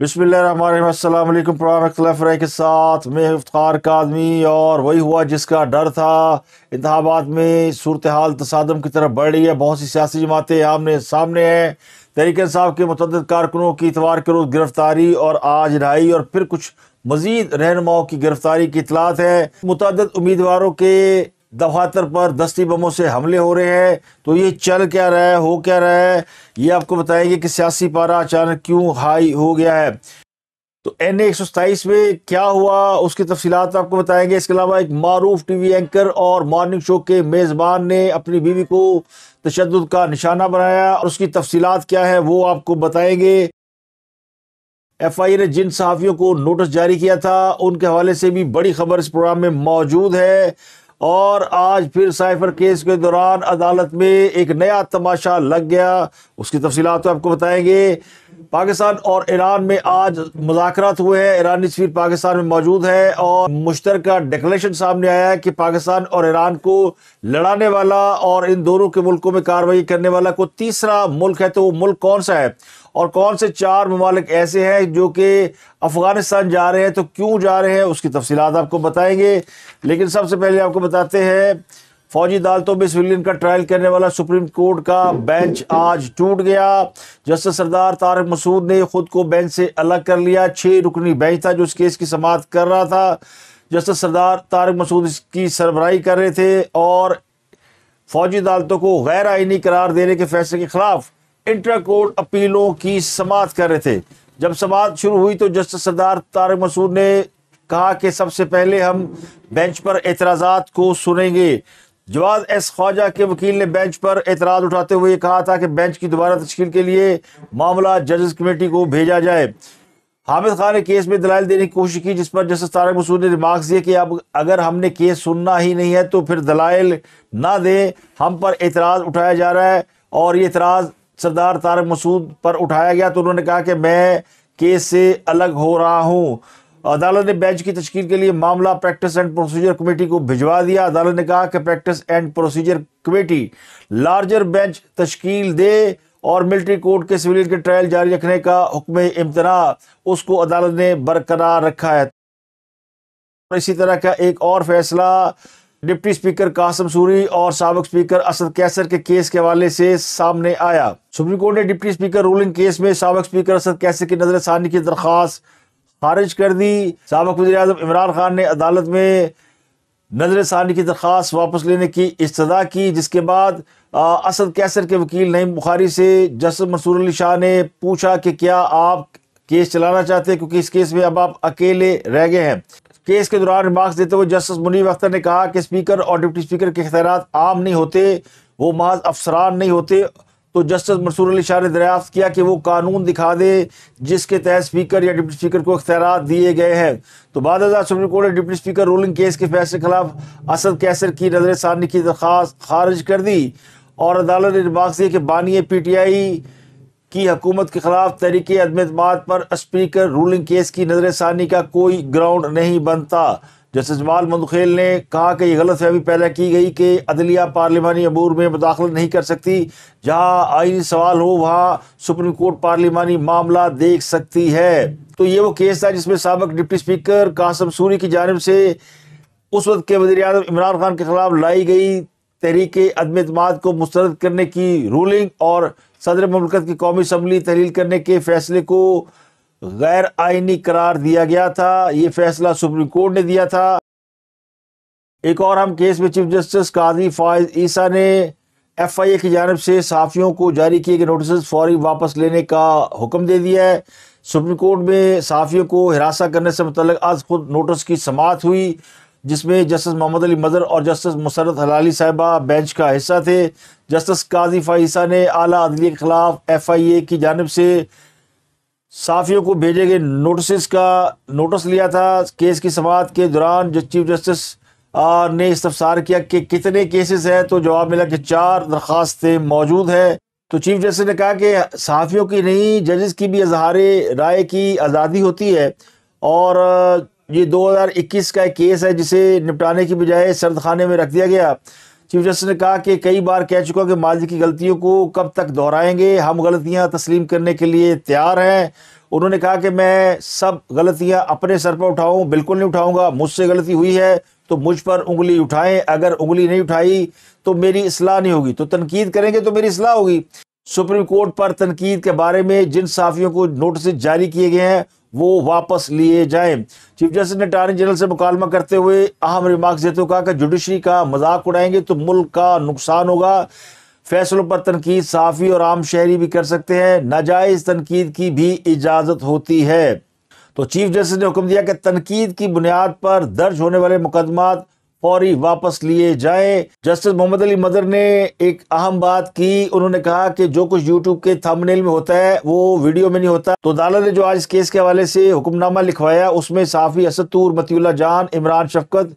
बिस्मिल्लाम programme के साथ मैं इफ्तार का आदमी और वही हुआ जिसका डर था इंतबात में सूरत हाल तसादम की तरफ बढ़ रही है बहुत सी सियासी जमातें आमने सामने हैं तहरीक साहब के मतद कारकुनों की इतवार के रोज़ गिरफ्तारी और आज रहाई और फिर कुछ मजीद रहनुमाओं की गिरफ्तारी की इतलात है मुतद उम्मीदवारों के दफातर पर दस्ती बमों से हमले हो रहे हैं तो ये चल क्या रहा है हो क्या रहा है ये आपको बताएंगे कि सियासी पारा अचानक क्यों हाई हो गया है तो एन एक में क्या हुआ उसकी तफसीत आपको बताएंगे इसके अलावा एक मरूफ टी वी एंकर और मॉर्निंग शो के मेज़बान ने अपनी बीवी को तशद का निशाना बनाया और उसकी तफसीत क्या है वो आपको बताएंगे एफ आई ने जिन सहाफ़ियों को नोटिस जारी किया था उनके हवाले से भी बड़ी खबर इस प्रोग्राम में मौजूद है और आज फिर साइफर केस के दौरान अदालत में एक नया तमाशा लग गया उसकी तफसीत तो आपको बताएंगे पाकिस्तान और ईरान में आज मुजात हुए हैं ईरानी सफीर पाकिस्तान में मौजूद है और मुश्तर डिकलेशन सामने आया है कि पाकिस्तान और ईरान को लड़ाने वाला और इन दोनों के मुल्कों में कार्रवाई करने वाला कोई तीसरा मुल्क है तो वो मुल्क कौन सा है और कौन से चार ममालिक ऐसे हैं जो कि अफ़गानिस्तान जा रहे हैं तो क्यों जा रहे हैं उसकी तफसीत आपको बताएंगे लेकिन सबसे पहले आपको बताते हैं फौजी अदालतों में सिविलियन का ट्रायल करने वाला सुप्रीम कोर्ट का बेंच आज टूट गया जस्टिस सरदार तारक मसूद ने खुद को बेंच से अलग कर लिया छः रुकनी बेंच था जो इस केस की समाप्त कर रहा था जस्टिस सरदार तारक मसूद इसकी सरबराही कर रहे थे और फौजी अदालतों को गैर आइनी करार देने के फैसले के खिलाफ इंटर कोर्ट अपीलों की समाप्त कर रहे थे जब समात शुरू हुई तो जस्टिस सरदार तारक मसूद ने कहा कि सबसे पहले हम बेंच पर एतराज़ा को सुनेंगे जवाब एस ख्वाजा के वकील ने बेंच पर एतराज़ उठाते हुए कहा था कि बेंच की दोबारा तश्ल के लिए मामला जजेस कमेटी को भेजा जाए हामिद खान ने केस में दलाल देने की कोशिश की जिस पर जस्टिस तारक मसूद ने रिमार्क दिए कि अब अगर हमने केस सुनना ही नहीं है तो फिर दलाइल ना दें हम पर एतराज़ उठाया जा रहा है और ये एतराज़ सरदार तारक मसूद पर उठाया गया तो उन्होंने कहा कि मैं केस से अलग हो रहा हूँ अदालत ने बेंच की तश्कील के लिए मामला प्रैक्टिस एंड प्रोसीजर कमेटी को भिजवा दिया अदालत ने कहा कि practice and procedure committee larger bench तश्कील दे और मिलिट्री कोर्ट के सिविलियन के ट्रायल जारी रखने का हुक्म इम्तना उसको अदालत ने बरकरार रखा है इसी तरह का एक और फैसला डिप्टी स्पीकर कासम सूरी और सबक स्पीकर असद कैसर के केस के हवाले से सामने आया सुप्रीम कोर्ट ने डिप्टी स्पीकर रूलिंग केस में सबक स्पीकर असद कैसर की नजर सानी की दरख्वास्त खारिज कर दी सबक वजी अजम इमरान खान ने अदालत में नजर सानी की दरख्वास्त वापस लेने की इस्तः की जिसके बाद असद कैसर के वकील नईम बुखारी से जस्टिस मंसूर अली शाह ने पूछा कि क्या आप केस चलाना चाहते हैं क्योंकि इस केस में अब आप अकेले रह गए हैं केस के दौरान रिमार्क्स देते हुए जस्टिस मुनीब अख्तर ने कहा कि स्पीकर और डिप्टी स्पीकर के अख्तियार आम नहीं होते वो माज अफसरान नहीं होते तो जस्टिस मंसूर अली शाह ने दरियाफ्त किया कि वो कानून दिखा दे जिसके तहत स्पीकर या डिप्टी स्पीकर को अख्तियार दिए गए हैं तो बाद सुप्रीम कोर्ट ने डिप्टी स्पीकर रूलिंग केस के फैसले खिलाफ असद कैसर की नजर सानी की दरख्वास्त खारिज कर दी और अदालत ने रिमार्क दिए कि बानी पी टी आई की हकूमत के खिलाफ तहरीक अदम अतमाद पर स्पीकर रूलिंग केस की नज़रसानी का कोई ग्राउंड नहीं बनता जस्टिस जमाल मंदखेल ने कहा कि यह गलत फहमी पैदा की गई कि अदलिया पार्लिमानी अबूर में मुदाखलत नहीं कर सकती जहाँ आईनी सवाल हो वहाँ सुप्रीम कोर्ट पार्लिमानी मामला देख सकती है तो ये वो केस था जिसमें सबक डिप्टी स्पीकर कासम सूरी की जानब से उस वक्त के वजी अजम इमरान खान के खिलाफ लाई गई तहरीक अदम अतमाद को मुस्रद करने की रूलिंग और सदर ममलकत की कौमी असम्बली तहलील करने के फैसले को गैर आइनी करार दिया गया था ये फैसला सुप्रीम कोर्ट ने दिया था एक और हम केस में चीफ जस्टिस काजी फायज ईसा ने एफ आई ए की जानब से सहाफ़ियों को जारी किए गए नोटिस फौरी वापस लेने का हुक्म दे दिया है सुप्रीम कोर्ट में सहाफ़ियों को हिरासा करने से मतलब आज खुद नोटिस की समात हुई जिसमें जस्टिस मोहम्मद अली मदर और जस्टिस मुसरत हलाली साहबा बेंच का हिस्सा थे जस्टिस काजी फ़ाइसा ने आला अदली के ख़िलाफ़ एफ़ आई ए की जानब से साफियों को भेजे गए नोटिस का नोटिस लिया था केस की समात के दौरान जो चीफ जस्टिस ने इस्तफसार किया कि कितने केसेस हैं तो जवाब मिला कि चार दरख्वास्तें मौजूद हैं तो चीफ जस्टिस ने कहा कि सहाफ़ियों की नहीं जजेस की भी इजहार राय की आज़ादी होती है और ये 2021 का एक केस है जिसे निपटाने की बजाय सर्द खाने में रख दिया गया चीफ जस्टिस ने कहा कि कई बार कह चुका कि माजी की गलतियों को कब तक दोहराएंगे हम गलतियां तस्लीम करने के लिए तैयार हैं उन्होंने कहा कि मैं सब गलतियां अपने सर पर उठाऊं बिल्कुल नहीं उठाऊंगा मुझसे गलती हुई है तो मुझ पर उंगली उठाएं अगर उंगली नहीं उठाई तो मेरी असलाह नहीं होगी तो तनकीद करेंगे तो मेरी असलाह होगी सुप्रीम कोर्ट पर तनकीद के बारे में जिन साफियों को नोटिस जारी किए गए हैं वो वापस लिए जाए चीफ जस्टिस ने अटारनी जनरल से मुकालमा करते हुए अहम रिमार्क देते हुए कहा कि जुडिशरी का मजाक उड़ाएंगे तो मुल्क का नुकसान होगा फैसलों पर तनकीद साफ़ी और आम शहरी भी कर सकते हैं नाजायज़ तनकीद की भी इजाज़त होती है तो चीफ जस्टिस ने हुक्म दिया कि तनकीद की बुनियाद पर दर्ज होने वाले मुकदमा फौरी वापस लिए जाए जस्टिस मोहम्मद अली मदर ने एक अहम बात की उन्होंने कहा कि जो कुछ यूट्यूब के थंबनेल में होता है वो वीडियो में नहीं होता तो अदालत ने जो आज इस केस के हवाले से हुक्मनामा लिखवाया उसमें साफी असतूर मतीला जान इमरान शफकत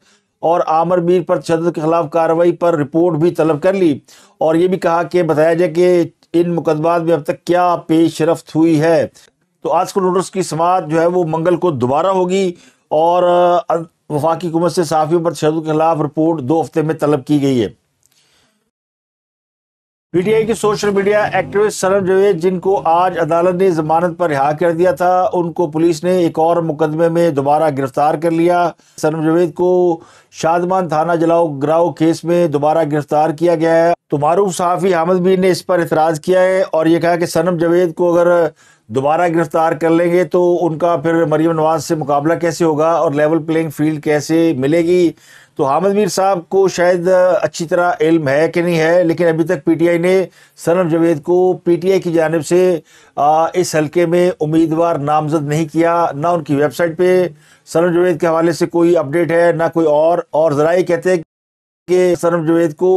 और आमर मीर पर तशद के खिलाफ कार्रवाई पर रिपोर्ट भी तलब कर ली और ये भी कहा कि बताया जाए कि इन मुकदमात में अब तक क्या पेश रफ्त हुई है तो आज को नोटिस की समात जो है वो मंगल को दोबारा होगी और वफा हुकूमत से सहाफ़ियों पर तशद के खिलाफ रिपोर्ट दो हफ्ते में तलब की गई है पीटीआई के सोशल मीडिया एक्टिविस्ट सरम जवेद जिनको आज अदालत ने जमानत पर रिहा कर दिया था उनको पुलिस ने एक और मुकदमे में दोबारा गिरफ्तार कर लिया सनम जावेद को शादमान थाना जलाओ ग्राओ केस में दोबारा गिरफ्तार किया गया है तो मारूफ सहाफ़ी हामिद मीर ने इस पर इतराज़ किया है और यह कहा कि सनम जावेद को अगर दोबारा गिरफ्तार कर लेंगे तो उनका फिर मरीम नवाज से मुकाबला कैसे होगा और लेवल प्लेइंग फील्ड कैसे मिलेगी तो हामिद मीर साहब को शायद अच्छी तरह इल्म है कि नहीं है लेकिन अभी तक पीटीआई ने सनम जवेद को पीटीआई की जानब से इस हलके में उम्मीदवार नामजद नहीं किया ना उनकी वेबसाइट पे सनम जवेद के हवाले से कोई अपडेट है ना कोई और और ज़रा कहते हैं कि सरम जवेद को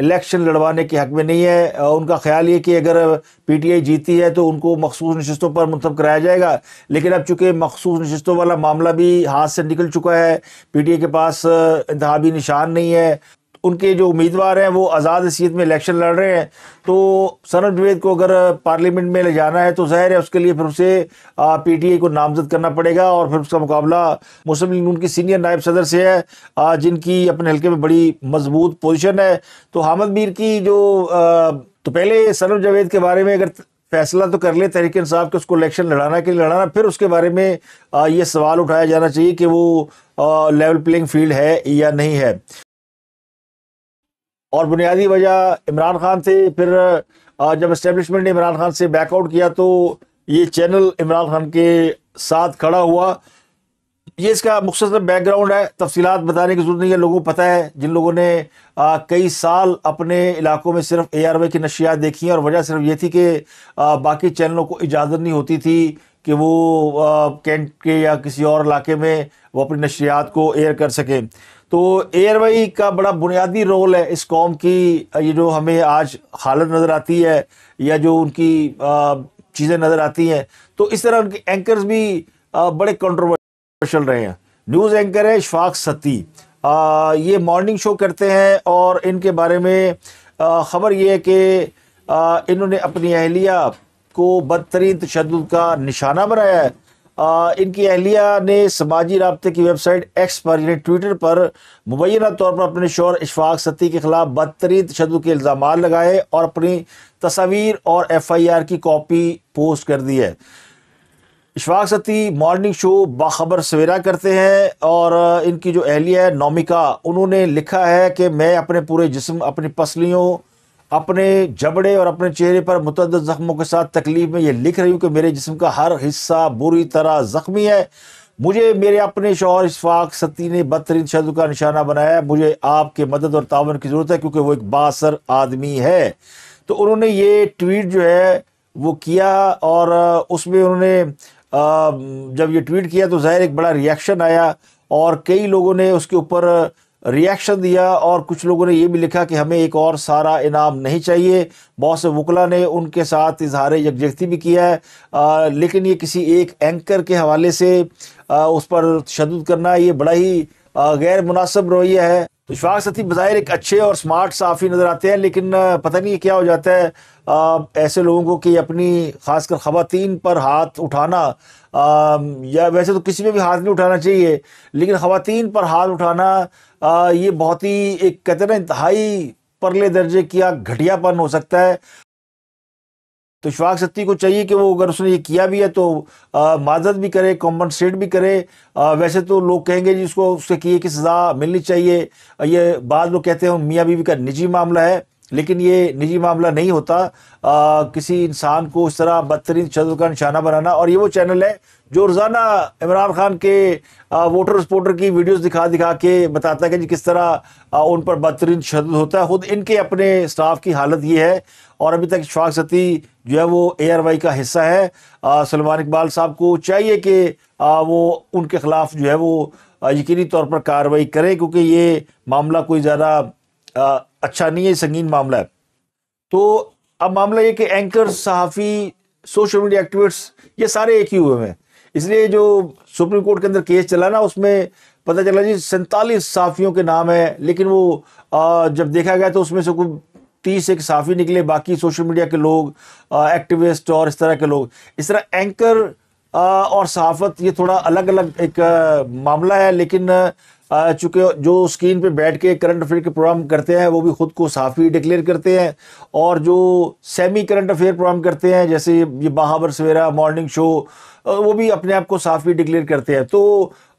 इलेक्शन लड़वाने के हक में नहीं है उनका ख्याल ये कि अगर पीटीआई जीती है तो उनको मखसूस नशस्तों पर मंतब कराया जाएगा लेकिन अब चूँकि मखसूस नशस्तों वाला मामला भी हाथ से निकल चुका है पीटीआई के पास इंतबी निशान नहीं है उनके जो उम्मीदवार हैं वो आज़ाद हैसीत में इलेक्शन लड़ रहे हैं तो सनत जुवेद को अगर पार्लियामेंट में ले जाना है तो ज़ाहिर है उसके लिए फिर उसे पी टी आई को नामजद करना पड़ेगा और फिर उसका मुकाबला मुस्लिम लीग नून की सीनियर नायब सदर से है आ, जिनकी अपने हल्के में बड़ी मजबूत पोजिशन है तो हामद मीर की जो आ, तो पहले सनत जावेद के बारे में अगर फैसला तो कर ले तहरीक इंसाफ के उसको इलेक्शन लड़ाना के लिए लड़ाना फिर उसके बारे में ये सवाल उठाया जाना चाहिए कि वो लेवल प्लेइंग फील्ड है या नहीं है और बुनियादी वजह इमरान खान थे फिर जब इस्टेब्लिशमेंट ने इमरान खान से बैकआउट किया तो ये चैनल इमरान खान के साथ खड़ा हुआ ये इसका मुख्तर बैकग्राउंड है तफसीत बताने की ज़रूरत नहीं है लोगों को पता है जिन लोगों ने आ, कई साल अपने इलाकों में सिर्फ ए आर की नशियात देखी हैं और वजह सिर्फ ये थी कि बाकी चैनलों को इजाज़त नहीं होती थी कि वो कैंट के या किसी और इलाके में वो अपनी नशियात को एयर कर सकें तो एयरवे का बड़ा बुनियादी रोल है इस कॉम की ये जो हमें आज हालत नज़र आती है या जो उनकी चीज़ें नज़र आती हैं तो इस तरह उनके एंकर्स भी बड़े कंट्रोवर्शल रहे हैं न्यूज़ एंकर है शफाक सती आ, ये मॉर्निंग शो करते हैं और इनके बारे में ख़बर ये है कि इन्होंने अपनी अहलिया को बदतरीन तशद का निशाना बनाया है आ, इनकी अहलिया ने समाजी रबते की वेबसाइट एक्स पर यानी ट्विटर पर मुबैना तौर पर अपने शोर इशफाक सती के खिलाफ बदतरीन तशद के इल्ज़ाम लगाए और अपनी तस्वीर और एफ़ आई आर की कॉपी पोस्ट कर दी है इशफाक सती मॉर्निंग शो बाखबर सवेरा करते हैं और इनकी जो अहलिया है नोमिका उन्होंने लिखा है कि मैं अपने पूरे जिसम अपनी पसलियों अपने जबड़े और अपने चेहरे पर मुतद ज़ख्मों के साथ तकलीफ में ये लिख रही हूँ कि मेरे जिसम का हर हिस्सा बुरी तरह ज़ख्मी है मुझे मेरे अपने शोहर इसफाक सती ने बदतरीन शद का निशाना बनाया मुझे आपके मदद और तावन की ज़रूरत है क्योंकि वो एक बासर आदमी है तो उन्होंने ये ट्वीट जो है वो किया और उसमें उन्होंने जब ये ट्वीट किया तो ज़ाहिर एक बड़ा रिएक्शन आया और कई लोगों ने उसके ऊपर रिएक्शन दिया और कुछ लोगों ने यह भी लिखा कि हमें एक और सारा इनाम नहीं चाहिए बॉस वकला ने उनके साथ इजहार यकजहती भी किया है आ, लेकिन ये किसी एक एंकर के हवाले से आ, उस पर तशद करना ये बड़ा ही गैर मुनासब रवैया है तो शफाक सती बज़ाहिर एक अच्छे और स्मार्ट साफ़ी नज़र आते हैं लेकिन पता नहीं क्या हो जाता है आ, ऐसे लोगों को कि अपनी ख़ासकर ख़वान पर हाथ उठाना आ, या वैसे तो किसी में भी हाथ नहीं उठाना चाहिए लेकिन ख़वान पर हाथ उठाना आ, ये बहुत ही एक कहते हैं ना इंतहाई परले दर्जे किया घटियापन हो सकता है तो शिवाग सत्ती को चाहिए कि वो अगर उसने ये किया भी है तो माजत भी करे कॉम्पनसेट भी करे आ, वैसे तो लोग कहेंगे जिसको उसके किए की सज़ा मिलनी चाहिए ये बाद लोग कहते हैं मियाँ बीवी का निजी मामला है लेकिन ये निजी मामला नहीं होता आ, किसी इंसान को उस तरह बदतरीन शब्द का निशाना बनाना और ये वो चैनल है जो रोज़ाना इमरान खान के आ, वोटर सपोर्टर की वीडियोस दिखा दिखा के बताता है कि किस तरह आ, उन पर बदतरीन शद होता है खुद इनके अपने स्टाफ की हालत ये है और अभी तक शफाक सती जो है वो ए आर वाई का हिस्सा है सलमान इकबाल साहब को चाहिए कि वो उनके ख़िलाफ़ जो है वो यकीनी तौर पर कार्रवाई करें क्योंकि ये मामला कोई ज़्यादा अच्छा नहीं है संगीन मामला है तो अब मामला ये कि एंकर सहाफ़ी सोशल मीडिया एक्टिविट्स ये सारे एक ही हुए हैं इसलिए जो सुप्रीम कोर्ट के अंदर केस चला ना उसमें पता चला जी सैंतालीस साफियों के नाम है लेकिन वो आ, जब देखा गया तो उसमें से कोई तीस एक साफी निकले बाकी सोशल मीडिया के लोग एक्टिविस्ट और इस तरह के लोग इस तरह एंकर आ, और सहाफत ये थोड़ा अलग अलग एक आ, मामला है लेकिन चूँकि जो स्क्रीन पे बैठ के करंट अफेयर के प्रोग्राम करते हैं वो भी खुद को साफ़ी डिक्लेयर करते हैं और जो सेमी करंट अफेयर प्रोग्राम करते हैं जैसे ये बहावर सवेरा मॉर्निंग शो वो भी अपने आप को साफ़ी डिक्लेयर करते हैं तो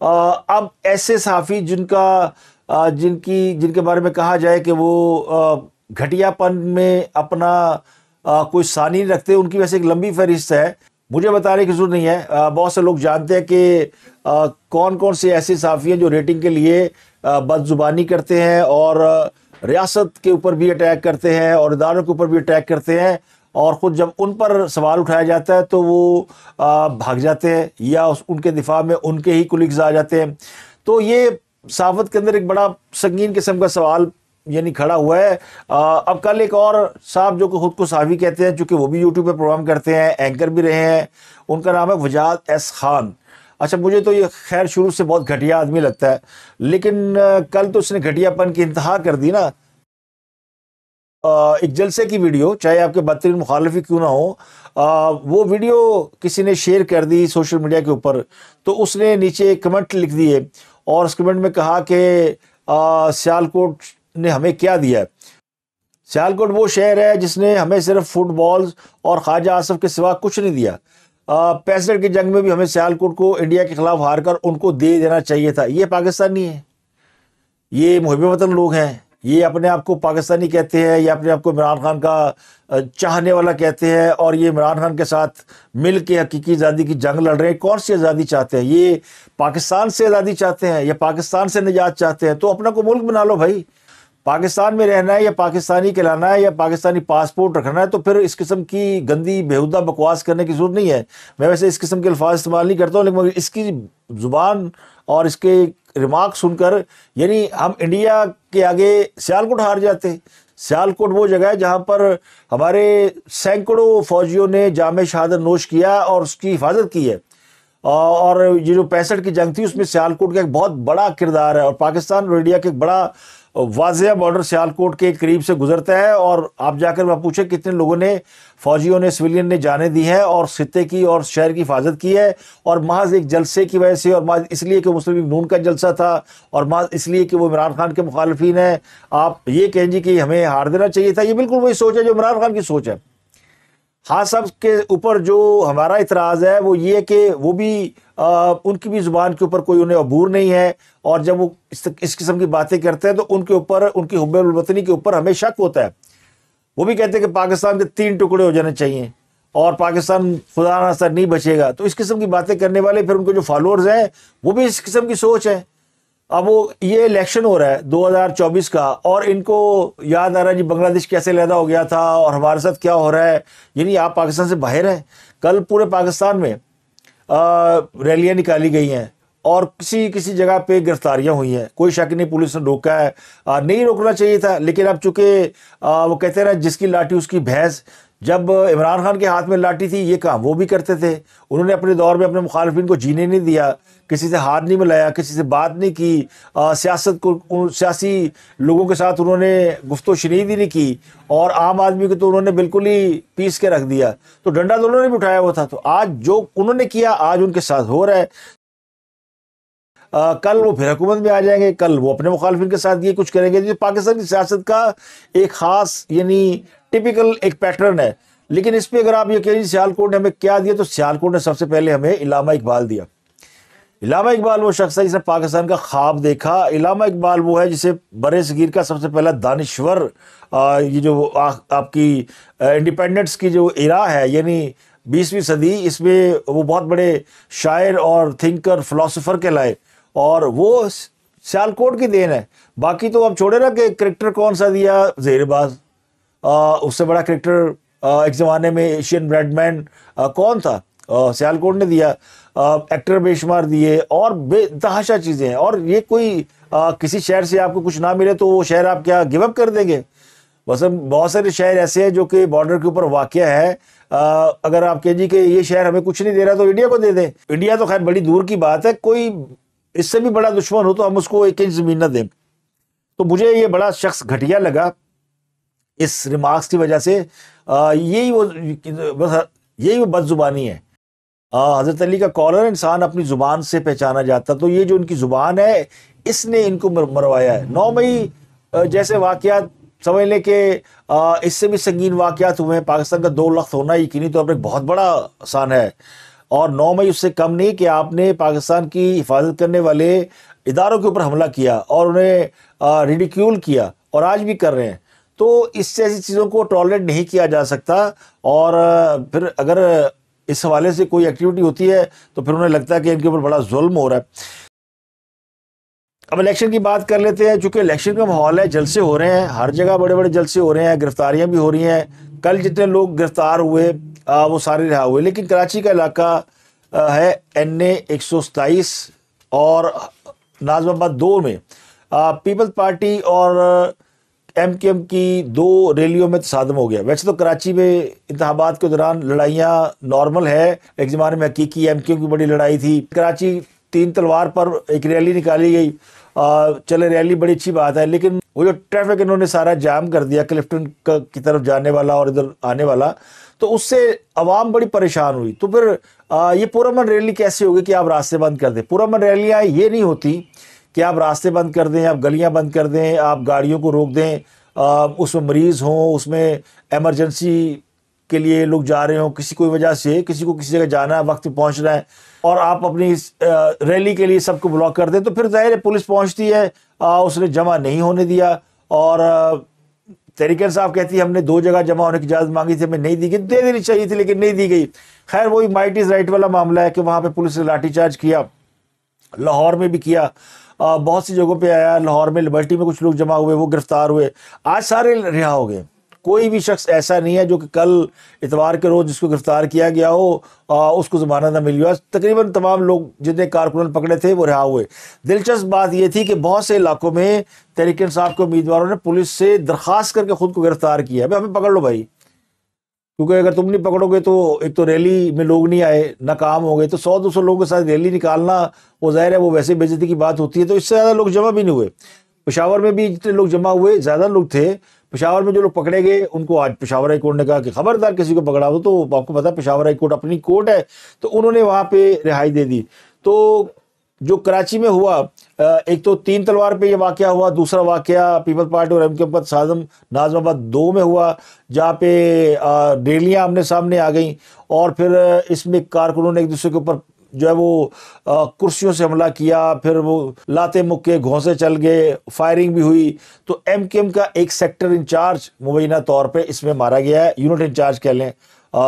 अब ऐसे साफ़ी जिनका जिनकी जिनके बारे में कहा जाए कि वो घटियापन में अपना कोई सानी रखते उनकी वैसे एक लंबी फहरिस्त है मुझे बताने की जरूरत नहीं है बहुत से लोग जानते हैं कि कौन कौन से ऐसे साफ़ी हैं जो रेटिंग के लिए बदजुबानी करते हैं और रियासत के ऊपर भी अटैक करते हैं और इदारों के ऊपर भी अटैक करते हैं और ख़ुद जब उन पर सवाल उठाया जाता है तो वो भाग जाते हैं या उस उनके दिफा में उनके ही कुलिग्स आ जाते हैं तो ये सावत के अंदर एक बड़ा संगीन किस्म का सवाल यानी खड़ा हुआ है आ, अब कल एक और साहब जो खुद को सावी कहते हैं चूंकि वो भी यूट्यूब पर प्रोग्राम करते हैं एंकर भी रहे हैं उनका नाम है वजाद एस खान अच्छा मुझे तो ये खैर शुरू से बहुत घटिया आदमी लगता है लेकिन कल तो उसने घटियापन की इंतहा कर दी ना एक जलसे की वीडियो चाहे आपके बदतरीन मुखालफी क्यों ना हो आ, वो वीडियो किसी ने शेयर कर दी सोशल मीडिया के ऊपर तो उसने नीचे कमेंट लिख दिए और उस कमेंट में कहा कि सियालकोट ने हमें क्या दिया है सियालकोट वो शहर है जिसने हमें सिर्फ फुटबॉल और ख्वाजा आसफ के सिवा कुछ नहीं दिया पैंसठ की जंग में भी हमें सियालकोट को इंडिया के खिलाफ हार कर उनको दे देना चाहिए था ये पाकिस्तानी है ये मुहिब वतन लोग हैं ये अपने आप को पाकिस्तानी कहते हैं ये अपने आप को इमरान खान का चाहने वाला कहते हैं और ये इमरान खान के साथ मिल के हकीकी आज़ादी की जंग लड़ रहे हैं कौन सी आज़ादी चाहते हैं ये पाकिस्तान से आज़ादी चाहते हैं या पाकिस्तान से निजात चाहते हैं तो अपना को मुल्क बना लो भाई पाकिस्तान में रहना है या पाकिस्तानी कहलाना है या पाकिस्तानी पासपोर्ट रखना है तो फिर इस किस्म की गंदी बेहुदा बकवास करने की ज़रूरत नहीं है मैं वैसे इस किस्म के अल्फाज इस्तेमाल नहीं करता हूँ लेकिन इसकी ज़ुबान और इसके रिमार्क सुनकर यानी हम इंडिया के आगे सियालकोट हार जाते सियालकोट वो जगह है जहाँ पर हमारे सैकड़ों फौजियों ने जाम शहादत नोश किया और उसकी हिफाजत की है और ये जो पैंसठ की जंग थी उसमें सियालकोट का एक बहुत बड़ा किरदार है और पाकिस्तान और इंडिया का एक बड़ा वाजिया बॉर्डर सियालकोट के करीब से गुजरता है और आप जाकर वह पूछे कितने लोगों ने फौजियों ने सिविलियन ने जाने दी है और खत्े की और शहर की हिफाजत की है और महज एक जलसे की वजह से और महज इसलिए कि मुस्लिम नून का जलसा था और महज इसलिए कि वो इमरान खान के मुखालफी हैं आप ये कहें जी कि हमें हार देना चाहिए था ये बिल्कुल वही सोच है जो इमरान खान की सोच है हाँ सब के ऊपर जो हमारा इतराज़ है वो ये कि वो भी आ, उनकी भी ज़ुबान के ऊपर कोई उन्हें अबूर नहीं है और जब वो इस, इस किस्म की बातें करते हैं तो उनके ऊपर उनकी हब्बलवतनी के ऊपर हमें शक होता है वो भी कहते हैं कि पाकिस्तान के तीन टुकड़े हो जाने चाहिए और पाकिस्तान खुदा ना नहीं बचेगा तो इस किस्म की बातें करने वाले फिर उनके जो फॉलोअर्स हैं वो भी इस किस्म की सोच है अब वो ये इलेक्शन हो रहा है 2024 का और इनको याद आ रहा है जी बांग्लादेश कैसे लैदा हो गया था और हमारे साथ क्या हो रहा है यानी आप पाकिस्तान से बाहर हैं कल पूरे पाकिस्तान में रैलियाँ निकाली गई हैं और किसी किसी जगह पे गिरफ्तारियां हुई हैं कोई शक नहीं पुलिस ने रोका है आ, नहीं रोकना चाहिए था लेकिन अब चूंकि वो कहते ना जिसकी लाठी उसकी भैंस जब इमरान खान के हाथ में लाठी थी ये काम वो भी करते थे उन्होंने अपने दौर में अपने मुखालफिन को जीने नहीं दिया किसी से हार नहीं मिलाया किसी से बात नहीं की आ, सियासत को सियासी लोगों के साथ उन्होंने गुफ्त शनीद ही नहीं की और आम आदमी को तो उन्होंने बिल्कुल ही पीस के रख दिया तो डंडा दोनों तो ने भी उठाया हुआ था तो आज जो उन्होंने किया आज उनके साथ हो रहा है आ, कल वो फिर हुकूमत में आ जाएंगे कल वो अपने मुखालफिन के साथ ये कुछ करेंगे तो पाकिस्तान की सियासत का एक ख़ास यानी टिपिकल एक पैटर्न है लेकिन इस पर अगर आप ये कहें सियालकोट ने हमें क्या दिया तो सियालकोट ने सबसे पहले हमें इलामा इकबाल दिया इलामा इकबाल वो शख्स है जिसने पाकिस्तान का ख्वाब देखा इलामा इकबाल वो है जिसे बरे सगीर का सबसे पहला दानश्वर ये जो आ, आपकी इंडिपेंडेंस की जो इरा है यानी बीसवीं सदी इसमें वो बहुत बड़े शायर और थिंकर फलासफर के लाए और वो सियालकोट की देन है बाकी तो आप छोड़े ना कि करेक्टर कौन सा दिया जेरबाज उससे बड़ा करेक्टर एक ज़माने में एशियन ब्रेडमैन कौन था सियालकोट ने दिया एक्टर बेशुमार दिए और बेतहाशा चीज़ें हैं और ये कोई आ, किसी शहर से आपको कुछ ना मिले तो वो शहर आप क्या गिवअप कर देंगे बस बहुत सारे शहर ऐसे हैं जो कि बॉर्डर के ऊपर वाक़ है आ, अगर आप कह जी कि ये शहर हमें कुछ नहीं दे रहा तो इंडिया को दे दें इंडिया तो खैर बड़ी दूर की बात है कोई इससे भी बड़ा दुश्मन हो तो हम उसको एक इंच ज़मीन ना दें तो मुझे ये बड़ा शख्स घटिया लगा इस रिमार्क्स की वजह से यही वो बस यही वो बदजुबानी है हज़रत अली का कॉलर इंसान अपनी ज़ुबान से पहचाना जाता तो ये जो इनकी ज़ुबान है इसने इनको मरवाया है नौ मई जैसे वाक़ समझ लें कि इससे भी संगीन वाकत हुए हैं पाकिस्तान का दो लख्त होना यकीनी तौर तो पर एक बहुत बड़ा आसान है और नौ मई उससे कम नहीं कि आपने पाकिस्तान की हिफाजत करने वाले इदारों के ऊपर हमला किया और उन्हें रिडिक्यूल किया और आज भी कर रहे हैं तो इससे ऐसी चीज़ों को टॉलरेट नहीं किया जा सकता और फिर अगर इस हवाले से कोई एक्टिविटी होती है तो फिर उन्हें लगता है कि इनके ऊपर बड़ा जुल्म हो रहा है अब इलेक्शन की बात कर लेते हैं चूंकि इलेक्शन का माहौल है जलसे हो रहे हैं हर जगह बड़े बड़े जलसे हो रहे हैं गिरफ्तारियाँ भी हो रही हैं कल जितने लोग गिरफ्तार हुए आ, वो सारे रहा हुए लेकिन कराची का इलाका है एन ए एक सौ सताईस और नाजमाबाद दो में पीपल्स पार्टी और एम के एम की दो रैलियों में तसादम तो हो गया वैसे तो कराची में इंतबात के दौरान लड़ाइयाँ नॉर्मल है एक ज़माने में हकीकी एम के एम की बड़ी लड़ाई थी कराची तीन तलवार पर एक रैली निकाली गई चले रैली बड़ी अच्छी बात है लेकिन वो जो ट्रैफिक इन्होंने सारा जाम कर दिया क्लिफ्टन की तरफ जाने वाला और इधर आने वाला तो उससे आवाम बड़ी परेशान हुई तो फिर आ, ये पुरमन रैली कैसे होगी कि आप रास्ते बंद कर दें पुरमन रैलियाँ ये नहीं होती कि आप रास्ते बंद कर दें आप गलियाँ बंद कर दें आप गाड़ियों को रोक दें उसमें मरीज़ हों उसमें एमरजेंसी के लिए लोग जा रहे हों किसी कोई वजह से किसी को किसी जगह जाना है वक्त पहुंचना है और आप अपनी रैली के लिए सबको ब्लॉक कर दें तो फिर जाहिर है पुलिस पहुंचती है आ, उसने जमा नहीं होने दिया और तहरीकन साहब कहती है हमने दो जगह जमा होने की इजाज़त मांगी थी हमें नहीं दी गई दे देनी चाहिए थी लेकिन नहीं दी गई खैर वही माइट इज़ राइट वाला मामला है कि वहाँ पर पुलिस ने लाठीचार्ज किया लाहौर में भी किया बहुत सी जगहों पे आया लाहौर में लिबर्टी में कुछ लोग जमा हुए वो गिरफ्तार हुए आज सारे रिहा हो गए कोई भी शख्स ऐसा नहीं है जो कि कल इतवार के रोज़ जिसको गिरफ्तार किया गया हो आ, उसको ज़मानत ना मिली हो तकरीबन तमाम लोग जितने कारकुन पकड़े थे वो रिहा हुए दिलचस्प बात यह थी कि बहुत से इलाकों में तहरीक साहब के उम्मीदवारों ने पुलिस से दरख्वास्त करके ख़ुद को गिरफ्तार किया भाई हमें पकड़ लो भाई क्योंकि अगर तुम नहीं पकड़ोगे तो एक तो रैली में लोग नहीं आए ना काम हो गए तो सौ दो सौ लोगों के साथ रैली निकालना वो जाहिर है वो वैसे बेजती की बात होती है तो इससे ज़्यादा लोग जमा भी नहीं हुए पेशावर में भी जितने लोग जमा हुए ज़्यादा लोग थे पेशावर में जो लोग पकड़े गए उनको आज पेशावर हाई कोर्ट ने कहा कि खबरदार किसी को पकड़ा हो तो आपको पता है पेशावर हाई कोर्ट अपनी कोर्ट है तो उन्होंने वहाँ पर रिहाई दे दी तो जो कराची में हुआ एक तो तीन तलवार पे ये वाक़ हुआ दूसरा वाक़ पीपल पार्टी और एम के पद साजम नाजमाबाद दो में हुआ जहाँ पे रेलियाँ आमने सामने आ गई और फिर इसमें कारकुनों ने एक दूसरे के ऊपर जो है वो कुर्सियों से हमला किया फिर वो लाते मुक्के घोंसे चल गए फायरिंग भी हुई तो एम के एम का एक सेक्टर इंचार्ज मुबैना तौर पर इसमें मारा गया है यूनिट इंचार्ज कह लें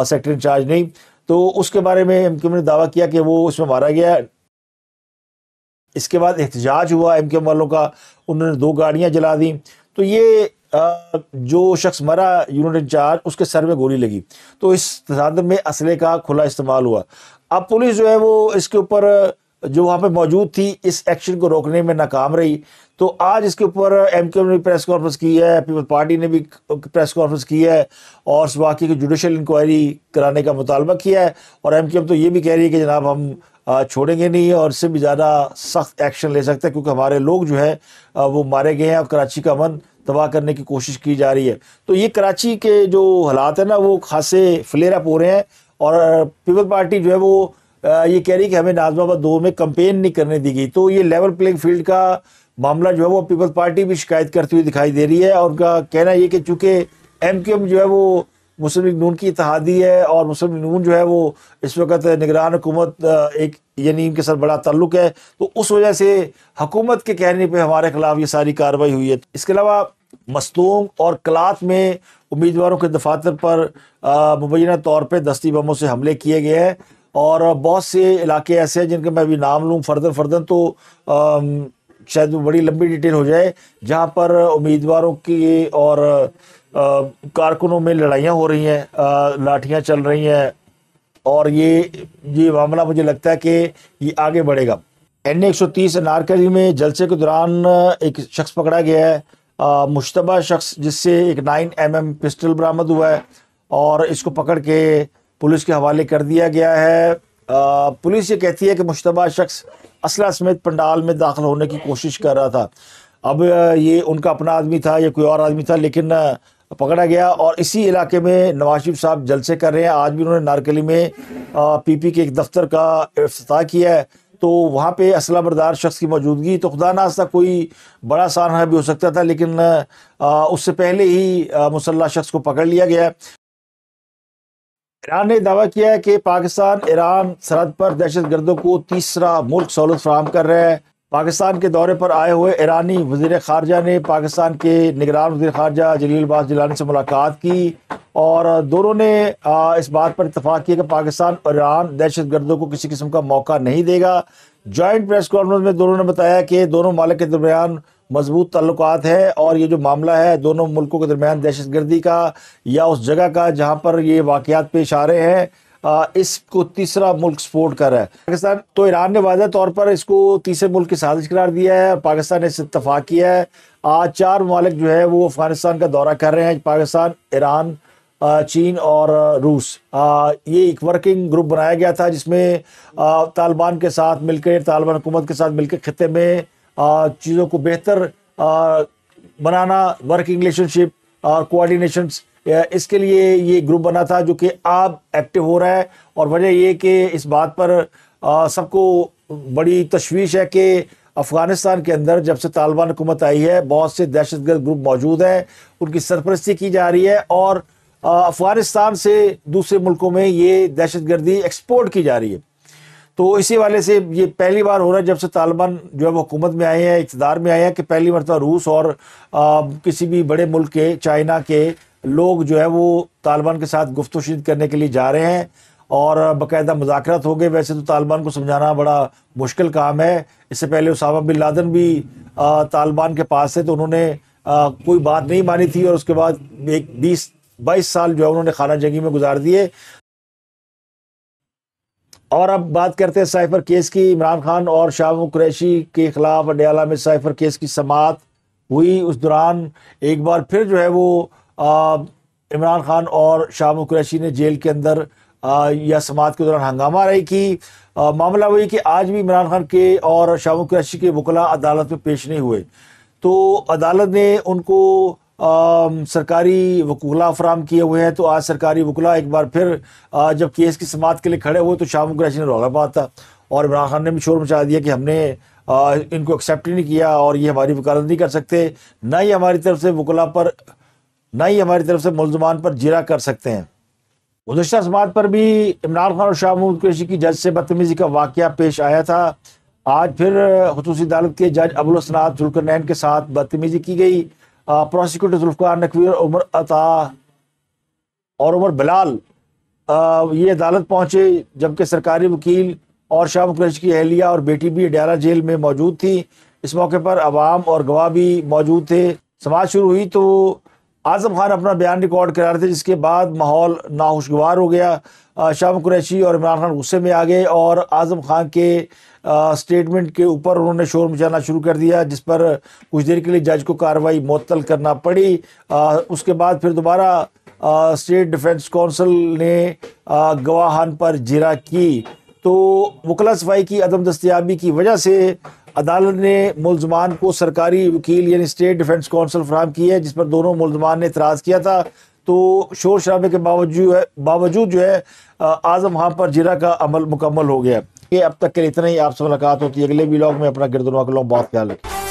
सेक्टर इंचार्ज नहीं तो उसके बारे में एम के एम ने दावा किया कि वो उसमें मारा गया है इसके बाद एहतजाज हुआ एम के वालों का उन्होंने दो गाड़ियाँ जला दी तो ये जो शख्स मरा यूनिट इंचार्ज उसके सर में गोली लगी तो इस तदाद में असले का खुला इस्तेमाल हुआ अब पुलिस जो है वो इसके ऊपर जो वहाँ पे मौजूद थी इस एक्शन को रोकने में नाकाम रही तो आज इसके ऊपर एम ने भी प्रेस कॉन्फ्रेंस की है पीपल पार्टी ने भी प्रेस कॉन्फ्रेंस की है और वाकई की जुडिशल इंक्वायरी कराने का मुतालबा किया है और एम एम तो ये भी कह रही है कि जनाब हम छोड़ेंगे नहीं और इससे भी ज़्यादा सख्त एक्शन ले सकते हैं क्योंकि हमारे लोग जो है वो मारे गए हैं और कराची का अमन तबाह करने की कोशिश की जा रही है तो ये कराची के जो हालात हैं ना वो खासे फ्लेरअप हो रहे हैं और पीपल पार्टी जो है वो ये कह रही है कि हमें नाजमाबाद दो में कंपेन नहीं करने दी गई तो ये लेवल प्लेइंग फील्ड का मामला जो है वो पीपल्स पार्टी भी शिकायत करती हुई दिखाई दे रही है और उनका कहना ये कि चूंकि एम क्यू एम जो है वो मुस्लिम लीग नून की इतिहादी है और मुस्लिम लीग नून जो है वो इस वक्त निगरान हुकूमत एक यानी इनके साथ बड़ा ताल्लुक है तो उस वजह से हुकूमत के कहने पर हमारे खिलाफ ये सारी कार्रवाई हुई है इसके अलावा मस्तूम और कलात में उम्मीदवारों के दफातर पर मुबैना तौर पर दस्ती बमों से हमले किए गए हैं और बहुत से इलाके ऐसे हैं जिनके मैं अभी नाम लूँ फर्दन फर्दन तो शायद बड़ी लंबी डिटेल हो जाए जहां पर उम्मीदवारों की और कारकुनों में लड़ाइयाँ हो रही हैं लाठियाँ चल रही हैं और ये ये मामला मुझे लगता है कि ये आगे बढ़ेगा एन एक सौ तीस नारकली में जलसे के दौरान एक शख्स पकड़ा गया है मुशतबा शख्स जिससे एक नाइन एम एम पिस्टल बरामद हुआ है और इसको पकड़ के पुलिस के हवाले कर दिया गया है पुलिस ये कहती है कि मुशतबा शख्स असला समेत पंडाल में दाखिल होने की कोशिश कर रहा था अब ये उनका अपना आदमी था या कोई और आदमी था लेकिन पकड़ा गया और इसी इलाके में नवाज शरीफ साहब जलसे कर रहे हैं आज भी उन्होंने नारकली में पीपी के एक दफ्तर का अफ्ताह किया है तो वहाँ पे असला बरदार शख्स की मौजूदगी तो खुदा नास्ता कोई बड़ा सारा भी हो सकता था लेकिन उससे पहले ही मुसल्ला शख्स को पकड़ लिया गया ईरान ने दावा किया है कि पाकिस्तान ईरान सरहद पर दहशत गर्दों को तीसरा मुल्क सहूलत फ्राहम कर रहा है पाकिस्तान के दौरे पर आए हुए ईरानी वजीर खारजा ने पाकिस्तान के निगरान वजी खारजा जलील अब्बास जिलानी से मुलाकात की और दोनों ने इस बात पर इतफाक़ किया कि पाकिस्तान और ईरान दहशत गर्दों को किसी किस्म का मौका नहीं देगा जॉइंट प्रेस कॉन्फ्रेंस में दोनों ने बताया कि दोनों मालिक के दरमियान मजबूत तल्लक हैं और ये जो मामला है दोनों मुल्कों के दरमियान दहशत गर्दी का या उस जगह का जहाँ पर ये वाकत पेश आ रहे हैं इसको तीसरा मुल्क सपोर्ट कर रहा है पाकिस्तान तो ईरान ने वाजह तौर पर इसको तीसरे मुल्क की साजिश करार दिया है पाकिस्तान ने इस इतफाक़ किया है आज चार ममालिक जो है वो अफगानिस्तान का दौरा कर रहे हैं पाकिस्तान ईरान चीन और रूस ये एक वर्किंग ग्रुप बनाया गया था जिसमें तालिबान के साथ मिलकर तालिबान हुकूमत के साथ मिलकर खत्े में चीज़ों को बेहतर बनाना वर्किंग रिलेशनशिप कोऑर्डिनेशन इसके लिए ये ग्रुप बना था जो कि अब एक्टिव हो रहा है और वजह ये कि इस बात पर सबको बड़ी तशवीश है कि अफ़गानिस्तान के अंदर जब से तालिबान हुकूमत आई है बहुत से दहशतगर्द ग्रुप मौजूद हैं उनकी सरपरस्ती की जा रही है और अफ़गानिस्तान से दूसरे मुल्कों में ये दहशत गर्दी एक्सपोर्ट की जा रही है तो इसी वाले से ये पहली बार हो रहा है जब से तालिबान जो है वो हुकूमत में आए हैं इकतदार में आए हैं कि पहली मरतबा रूस और आ, किसी भी बड़े मुल्क के चाइना के लोग जो है वो तालिबान के साथ गुफ्तशीद करने के लिए जा रहे हैं और बाकायदा मुजाकरत हो गए वैसे तो तालिबान को समझाना बड़ा मुश्किल काम है इससे पहले उसामा बिन लादन भी तालिबान के पास थे तो उन्होंने आ, कोई बात नहीं मानी थी और उसके बाद एक बीस बाईस साल जो है उन्होंने खाना जंगी में गुजार दिए और अब बात करते हैं साइफर केस की इमरान खान और शाह कुरैशी के खिलाफ अडयाला में साइफर केस की समात हुई उस दौरान एक बार फिर जो है वो इमरान खान और शाह कुरैशी ने जेल के अंदर आ, या समात के दौरान हंगामा रही की आ, मामला वही कि आज भी इमरान खान के और शाह कुरैशी के वकला अदालत में पेश नहीं हुए तो अदालत ने उनको सरकारी वकूला फ्राहम किए हुए हैं तो आज सरकारी वकूला एक बार फिर आ, जब केस की समात के लिए खड़े हुए तो शाह को ने रौला पा था और इमरान खान ने भी शोर मचा दिया कि हमने आ, इनको एक्सेप्ट ही नहीं किया और ये हमारी वकालत नहीं कर सकते ना ही हमारी तरफ से वकला पर ना ही हमारी तरफ से मुलजमान पर जिरा कर सकते हैं गुजशत समात पर भी इमरान खान और शाह महमूद कुरैशी की जज से बदतमीज़ी का वाक़ पेश आया था आज फिर खसूस अदालत के जज अबुलसनात नैन के साथ बदतमीज़ी की गई प्रोसिक्यूटर जुल्फ़ार नकवीर उमर अता और उमर बिलाल ये अदालत पहुंचे जबकि सरकारी वकील और शाह मुखर्जी की अहलिया और बेटी भी अड्याला जेल में मौजूद थी इस मौके पर आवाम और गवाह भी मौजूद थे समाज शुरू हुई तो आजम खान अपना बयान रिकॉर्ड करा रहे थे जिसके बाद माहौल नाखुशगवार हो गया शाह कुरैशी और इमरान खान गुस्से में आ गए और आज़म खान के स्टेटमेंट के ऊपर उन्होंने शोर मचाना शुरू कर दिया जिस पर कुछ देर के लिए जज को कार्रवाई मअतल करना पड़ी आ, उसके बाद फिर दोबारा स्टेट डिफेंस कौंसिल ने गवाहान पर जिरा की तो वकला सफाई की अदम दस्तियाबी की वजह से अदालत ने मुलजमान को सरकारी वकील यानी स्टेट डिफेंस कौंसिल फ्राहम की है जिस पर दोनों मुलजमान ने इतराज़ किया था तो शोर शराबे के बावजूद बावजूद जो है आज वहाँ पर जिरा का अमल मुकम्मल हो गया ये अब तक के लिए इतना ही आपसे मुलाकात होती है अगले ब्लॉग में अपना गिरदुनवा के लोग बहुत ख्याल रखें